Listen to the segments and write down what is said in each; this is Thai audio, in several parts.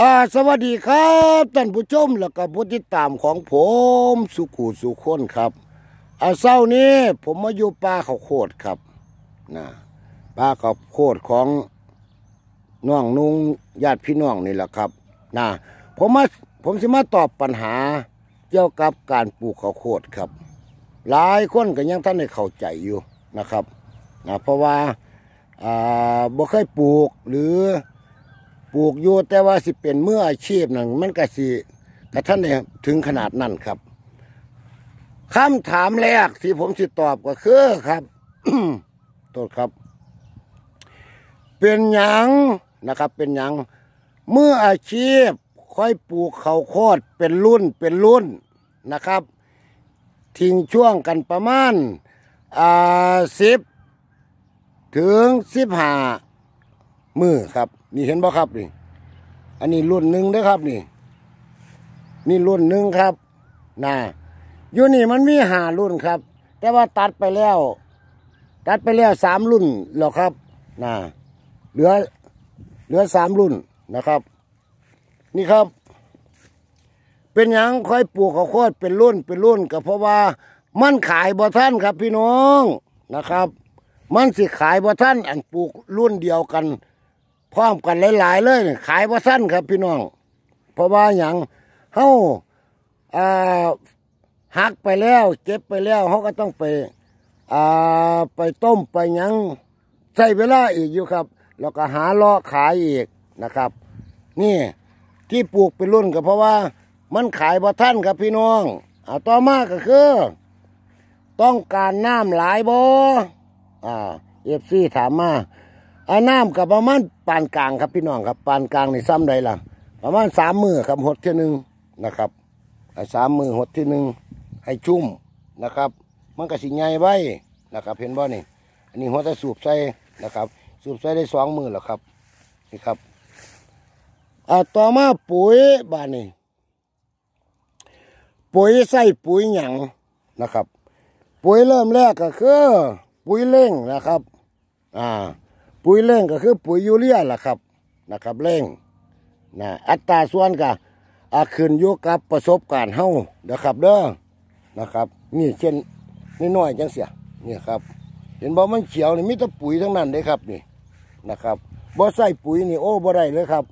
อ่าสวัสดีครับท่านผู้ชมและกับผู้ติดตามของผมสุขูสุขนครับอ่าเศร้านี้ ผมมาอยู่ป่าเขาโคดครับ นะป่าเขาโคดของน้องนุงญาติพี่น้องนี่แหละครับนะผมมาผมจะมาตอบปัญหาเกี่ยวกับการปลูกเขาโคดครับ หลายคนก็ยังท่านได้เข้าใจอยู่นะครับนะเพราะว่าอ่าบ่เคยปลูก หรือปลูกอยู่แต่ว่าสิเป็นเมื่ออาชีพหนั่งมันก็สิกระท่านเนี่ยถึงขนาดนั้นครับคำถามแรกที่ผมสิตอบก็คือครับตัวครับ เป็นยังนะครับ เป็นยังเมื่ออาชีพค่อยปลูกเขาโคตรเป็นรุ่นเป็นรุ่นนะครับ ทิ้งช่วงกันประมาณอ่าสิบถึงสิบห้ามือครับนี่เห็นบ่ครับนี่ อันนี้รุ่นหนึ่งนะครับ นี่นี่รุ่นหนึ่งครับนะอยู่นี่มันมีหารุ่นครับ แต่ว่าตัดไปแล้ว ตัดไปแล้วสามรุ่นหรอครับนะเหลือเหลือสามรุ่นนะครับ นี่ครับ เป็นยังค่อยปลูกข้าวโพดเป็นรุ่นเป็นรุ่นก็เพราะว่ามันขายบ่ท่านครับพี่น้องนะครับ มันสิขายบ่ท่านอันปลูกรุ่นเดียวกันพร้อมกันหลายๆเลยขายว่าสั้นครับพี่น้อง เพราะว่าอย่างเฮ้าหักไปแล้วเก็บไปแล้วเขาก็ต้องไปไปต้มไปยังใช้เวลาอีกอยู่ครับแล้วก็หาล่อขายอีกนะครับนี่ที่ปลูกเป็นรุ่นก็เพราะว่ามันขายบ่ท่านครับพี่น้องอ่าต่อมาก็คือ ต้องการน้ำหลายบ่อ่าเอฟซีถามมาอาน้ำกับประมาณปานกลางครับพี่น้องครับปานกลางในซ้ำใดล่ะประมาณสามมือครับหดที่หนึ่งนะครับสามมือหดที่หนึ่งให้ชุ่มนะครับมันก็สิใหญ่ไว้นะครับเห็นบ่นี่ อันนี้หัวจะสูบใส่นะครับ สูบใส่ได้สองมือแล้วครับนี่ครับอาต่อมาปุ๋ยบ้านนี่ปุ๋ยใส่ปุ๋ยหยังนะครับปุ๋ยเริ่มแรกก็คือปุ๋ยเล่งนะครับ อ่าปุ๋ยเร่งก็คือปุ๋ยยูเรียล่ะครับนะครับเร่งนะอัตราส่วนก็อาขึ้นอยู่กับประสบการณ์เฮานะครับเด้อนะครับนี่เช่นนี่น้อยจังเสียนี่ครับ เห็นบอกมันเขียวนี่มีแต่ปุ๋ยทั้งนั้นเลยครับ นี่ นะครับบ่ใส่ปุ๋ยนี่โอ้บ่ได้เลยครับ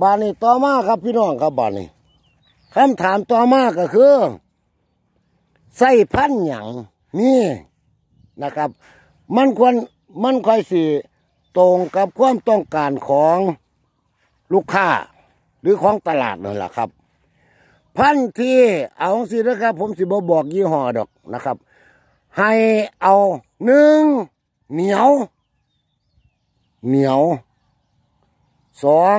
บานนี้ต่อมาครับพี่น้องครับบานนี้คำถามต่อมาก็คือ ใส่พันหยังนี่นะครับมันควรมันค่อยสีตรงกับความต้องการของลูกค้าหรือของตลาดนั่นแหละครับ พันที่เอาสินะครับ ผมสิบอบอกยี่ห้อดอกนะครับ ให้เอาหนึ่งเหนียวเหนียว สอง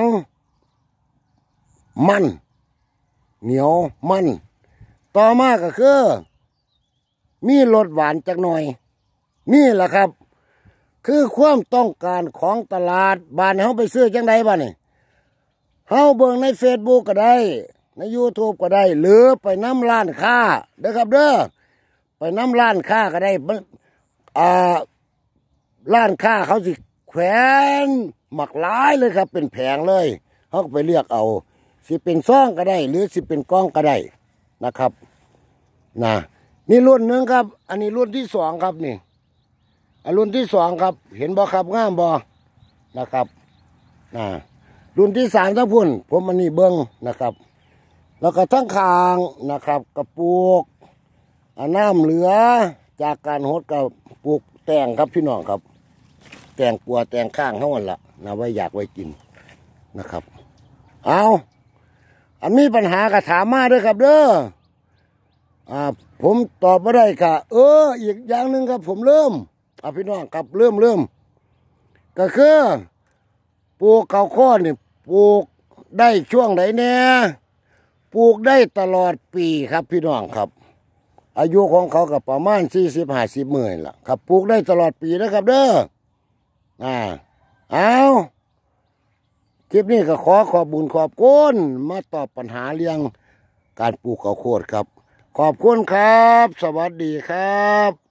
มันเหนียว มันต่อมาก็คือ มีรสหวานจักหน่อยนี่แหละครับคือความต้องการของตลาด บ้านเฮาไปซื้อจังไดบ้านี่เฮาเบิ่งในเฟซบุ๊กก็ได้ ใน YouTube ก็ได้ หรือไปน้ำร้านค้าเด้อครับ เด้อไปน้ำร้านค้าก็ได้อ่าร้านค้าเขาสิแขวนหมักร้ายเลยครับ เป็นแผงเลย เขาก็ไปเลือกเอา สิเป็นซ่องก็ได้หรือสิเป็นกล้องก็ได้ นะครับ นะนี่รุ่นหนึ่งครับ อันนี้รุ่นที่สองครับนี่รุ่นที่สองครับ เห็นบอครับง่ามบอนะครับนะรุ่นที่สามทัานพุ่นผมมันนี่เบิ้งนะครับ แล้วก็ทั้งคางนะครับ กระปุกน้ำเหลือ จากการหดกับปลูกแตงครับพี่น้องครับ แตงกลัวแตงข้างเขาหมนละนะไว้อยากไว้กินนะครับ เอาอันมีปัญหากระถามมาด้วยครับเด้ออ่าผมตอบไม่ได้ค่ะเอออีกอย่างหนึ่งครับ ผมเริ่มออะพี่น้องกับเริ่มเริ่มก็คือ ปลูกขาข้อนี่ปลูกได้ช่วงไหนเนี่ยปลูกได้ตลอดปีครับ พี่น้องครับ อายุของเขากับประมาณสี่สิบห้าสิบหมื่นละครับปลูกได้ตลอดปีนะครับ เด้ออ่า เอาคลิปนี้ก็ขอขอบุญขอบคุณมาตอบปัญหาเรื่องการปลูกขาโคตดครับ ขอบคุณครับ สวัสดีครับ